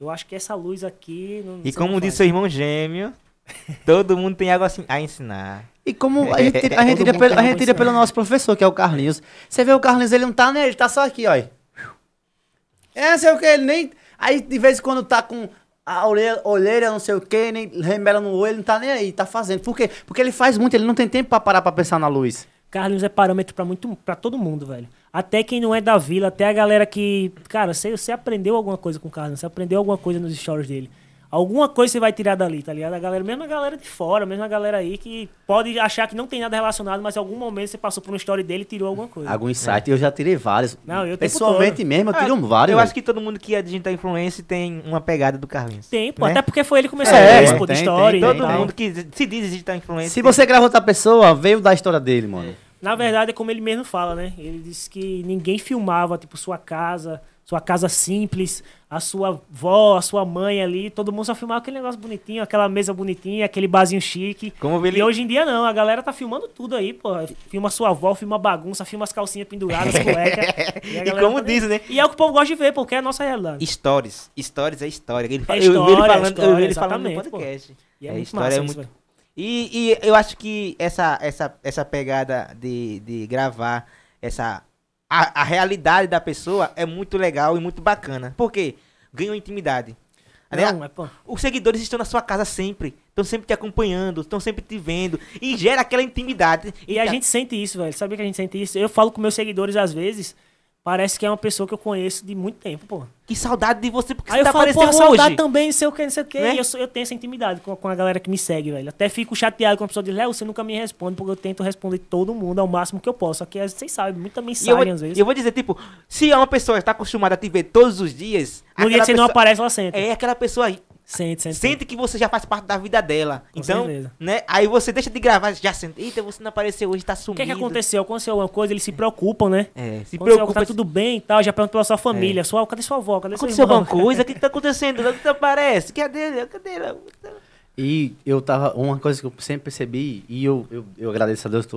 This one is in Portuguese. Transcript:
Eu acho que essa luz aqui. Não, e como disse seu irmão gêmeo, todo mundo tem algo assim, a ensinar. E como a gente, a gente, tira, pelo, a gente tira pelo nosso professor, que é o Carlinhos. Você vê o Carlinhos, ele não tá nele, né? ele tá só aqui, ó. É, sei o que, ele nem. Aí de vez em quando tá com a orelha, olheira, não sei o que, nem remela no olho, não tá nem aí, tá fazendo. Por quê? Porque ele faz muito, ele não tem tempo pra parar pra pensar na luz. Carlinhos é parâmetro pra, muito, pra todo mundo, velho até quem não é da vila, até a galera que. Cara, você, você aprendeu alguma coisa com o Carlos, você aprendeu alguma coisa nos stories dele. Alguma coisa você vai tirar dali, tá ligado? A galera, mesmo a galera de fora, mesmo a galera aí que pode achar que não tem nada relacionado, mas em algum momento você passou por uma história dele e tirou alguma coisa. Algum insight, é. eu já tirei vários. Não, eu Pessoalmente mesmo, eu ah, tiro ah, vários. Eu acho que todo mundo que é digital influencer tem uma pegada do Carlinhos. Tem, pô, né? até porque foi ele que começou é, isso, pô, de história. tem, né, todo mundo que se diz digital influencer. Se você gravou outra pessoa, veio da história dele, mano. É. Na verdade, é como ele mesmo fala, né? Ele disse que ninguém filmava, tipo, sua casa, sua casa simples, a sua avó, a sua mãe ali, todo mundo só filmava aquele negócio bonitinho, aquela mesa bonitinha, aquele barzinho chique. Como ele... E hoje em dia não, a galera tá filmando tudo aí, pô. Filma sua avó, filma bagunça, filma as calcinhas penduradas, as cuecas. e, e, como tá... diz, né? E é o que o povo gosta de ver, porque é a nossa realidade. Stories. Stories é história. Ele fala, é história, eu vi ele é falando, é história, eu vi ele falando no podcast. Pô. E é, é história é massa, é muito, isso, e, e eu acho que essa, essa, essa pegada de, de gravar essa a, a realidade da pessoa é muito legal e muito bacana. Por quê? Ganhou intimidade. Né? Não, é, os seguidores estão na sua casa sempre. Estão sempre te acompanhando, estão sempre te vendo. E gera aquela intimidade. E, e a então gente sente isso, velho. Sabe que a gente sente isso? Eu falo com meus seguidores às vezes. Parece que é uma pessoa que eu conheço de muito tempo, pô. Que saudade de você, porque Aí você tá falo, aparecendo pô, saudade hoje. também, não sei o que, não sei o que. Né? E eu, sou, eu, tenho essa intimidade com, com, a galera que me segue, velho. Até fico chateado quando a pessoa diz, Léo, você nunca me responde, porque eu tento responder todo mundo ao máximo que eu posso. Só que vocês sabem, muita mensagem eu, às vezes. E eu vou dizer, tipo, se é uma pessoa que tá acostumada a te ver todos os dias... No dia que você pessoa, não aparece, ela sente. É, aquela pessoa aí Sente, sente, sente que você já faz parte da vida dela. Com então, certeza. né? Aí você deixa de gravar, já sente. Eita, você não apareceu hoje, tá sumido. O que, é que aconteceu? Aconteceu alguma coisa, eles se preocupam, né? É, se preocupam. Tá tudo bem e tal, já pergunta pela sua família. É. Sua, cadê sua avó? Cadê aconteceu alguma coisa? O que, que tá acontecendo? O que tá aparece? Cadê ela? Cadê ela? E eu tava. Uma coisa que eu sempre percebi, e eu, eu, eu agradeço a Deus